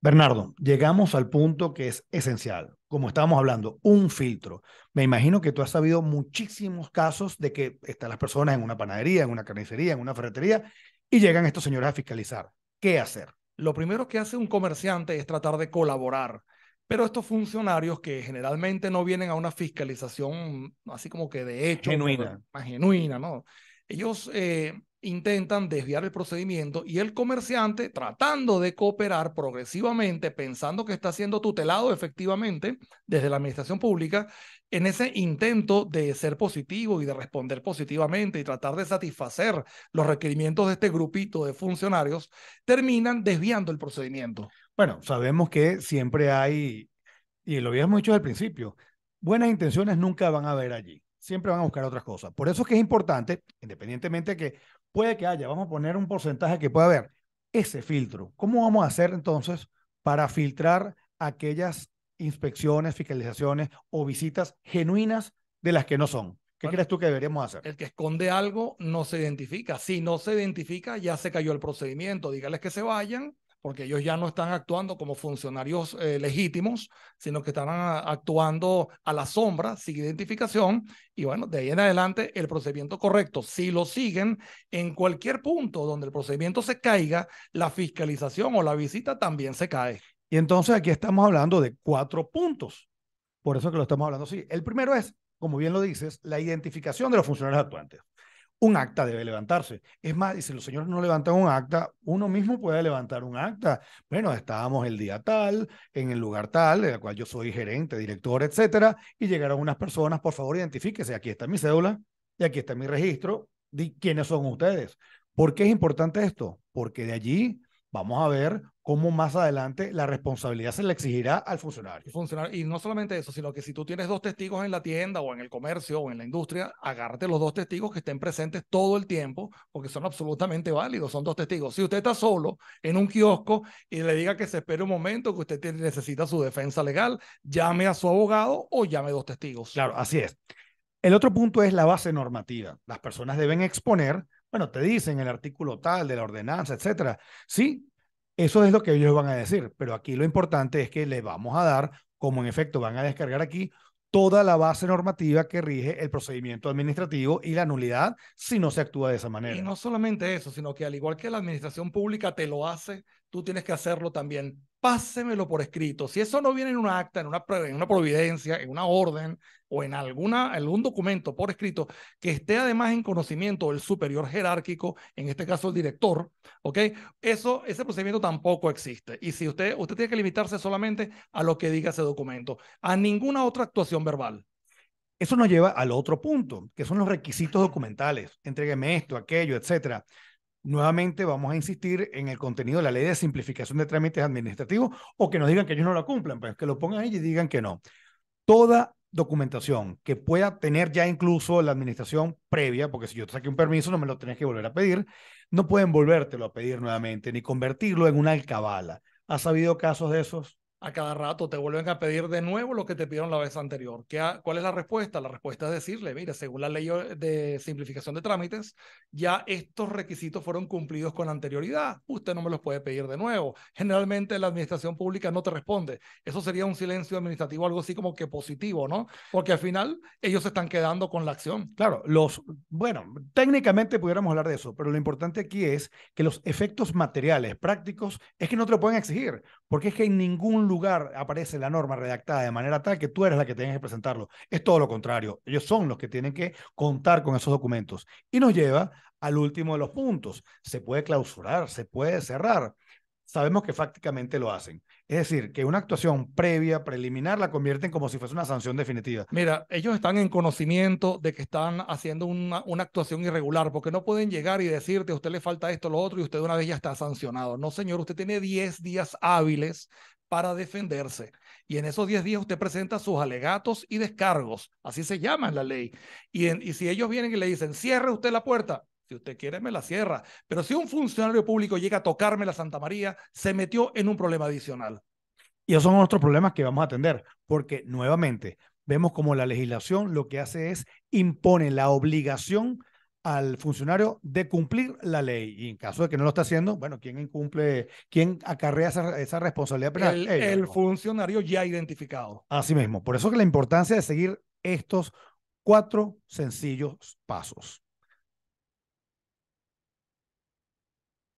Bernardo, llegamos al punto que es esencial, como estábamos hablando, un filtro. Me imagino que tú has sabido muchísimos casos de que están las personas en una panadería, en una carnicería, en una ferretería, y llegan estos señores a fiscalizar. ¿Qué hacer? Lo primero que hace un comerciante es tratar de colaborar. Pero estos funcionarios que generalmente no vienen a una fiscalización así como que de hecho, genuina. más genuina, ¿no? ellos eh, intentan desviar el procedimiento y el comerciante, tratando de cooperar progresivamente, pensando que está siendo tutelado efectivamente desde la administración pública, en ese intento de ser positivo y de responder positivamente y tratar de satisfacer los requerimientos de este grupito de funcionarios, terminan desviando el procedimiento. Bueno, sabemos que siempre hay, y lo habíamos dicho al principio, buenas intenciones nunca van a haber allí siempre van a buscar otras cosas. Por eso es que es importante, independientemente de que puede que haya, vamos a poner un porcentaje que pueda haber, ese filtro. ¿Cómo vamos a hacer entonces para filtrar aquellas inspecciones, fiscalizaciones o visitas genuinas de las que no son? ¿Qué crees tú que deberíamos hacer? El que esconde algo no se identifica. Si no se identifica, ya se cayó el procedimiento. Dígales que se vayan porque ellos ya no están actuando como funcionarios eh, legítimos, sino que están ah, actuando a la sombra, sin identificación, y bueno, de ahí en adelante el procedimiento correcto. Si lo siguen, en cualquier punto donde el procedimiento se caiga, la fiscalización o la visita también se cae. Y entonces aquí estamos hablando de cuatro puntos, por eso que lo estamos hablando así. El primero es, como bien lo dices, la identificación de los funcionarios actuantes un acta debe levantarse. Es más, y si los señores no levantan un acta, uno mismo puede levantar un acta. Bueno, estábamos el día tal, en el lugar tal, de la cual yo soy gerente, director, etcétera, y llegaron unas personas, por favor, identifíquese, aquí está mi cédula y aquí está mi registro, de quiénes son ustedes. ¿Por qué es importante esto? Porque de allí vamos a ver cómo más adelante la responsabilidad se le exigirá al funcionario. funcionario. Y no solamente eso, sino que si tú tienes dos testigos en la tienda o en el comercio o en la industria, agárrate los dos testigos que estén presentes todo el tiempo, porque son absolutamente válidos, son dos testigos. Si usted está solo en un kiosco y le diga que se espere un momento, que usted necesita su defensa legal, llame a su abogado o llame dos testigos. Claro, así es. El otro punto es la base normativa. Las personas deben exponer bueno, te dicen el artículo tal de la ordenanza, etcétera. Sí, eso es lo que ellos van a decir, pero aquí lo importante es que les vamos a dar, como en efecto van a descargar aquí, toda la base normativa que rige el procedimiento administrativo y la nulidad si no se actúa de esa manera. Y no solamente eso, sino que al igual que la administración pública te lo hace, tú tienes que hacerlo también pásemelo por escrito. Si eso no viene en una acta, en una, en una providencia, en una orden o en alguna, algún documento por escrito que esté además en conocimiento del superior jerárquico, en este caso el director, ¿ok? Eso, ese procedimiento tampoco existe. Y si usted, usted tiene que limitarse solamente a lo que diga ese documento, a ninguna otra actuación verbal. Eso nos lleva al otro punto, que son los requisitos documentales. Entrégueme esto, aquello, etcétera nuevamente vamos a insistir en el contenido de la ley de simplificación de trámites administrativos o que nos digan que ellos no lo cumplan, pues que lo pongan ahí y digan que no. Toda documentación que pueda tener ya incluso la administración previa, porque si yo te saqué un permiso no me lo tenés que volver a pedir, no pueden volvértelo a pedir nuevamente ni convertirlo en una alcabala. ¿Has sabido casos de esos? a cada rato te vuelven a pedir de nuevo lo que te pidieron la vez anterior. ¿Qué ¿Cuál es la respuesta? La respuesta es decirle, mira, según la ley de simplificación de trámites, ya estos requisitos fueron cumplidos con anterioridad. Usted no me los puede pedir de nuevo. Generalmente la administración pública no te responde. Eso sería un silencio administrativo, algo así como que positivo, ¿no? Porque al final ellos se están quedando con la acción. Claro, los, bueno, técnicamente pudiéramos hablar de eso, pero lo importante aquí es que los efectos materiales, prácticos, es que no te lo pueden exigir, porque es que en ningún lugar aparece la norma redactada de manera tal que tú eres la que tienes que presentarlo. Es todo lo contrario. Ellos son los que tienen que contar con esos documentos. Y nos lleva al último de los puntos. Se puede clausurar, se puede cerrar. Sabemos que prácticamente lo hacen. Es decir, que una actuación previa, preliminar, la convierten como si fuese una sanción definitiva. Mira, ellos están en conocimiento de que están haciendo una, una actuación irregular, porque no pueden llegar y decirte, a usted le falta esto, lo otro, y usted una vez ya está sancionado. No, señor, usted tiene 10 días hábiles para defenderse. Y en esos 10 días usted presenta sus alegatos y descargos, así se llama en la ley. Y, y si ellos vienen y le dicen, cierre usted la puerta, si usted quiere, me la cierra. Pero si un funcionario público llega a tocarme la Santa María, se metió en un problema adicional. Y esos son otros problemas que vamos a atender, porque nuevamente vemos como la legislación lo que hace es impone la obligación al funcionario de cumplir la ley. Y en caso de que no lo está haciendo, bueno, ¿quién incumple, quién acarrea esa, responsabilidad penal? El, funcionario ya identificado. Así mismo. Por eso que la importancia de seguir estos cuatro sencillos pasos.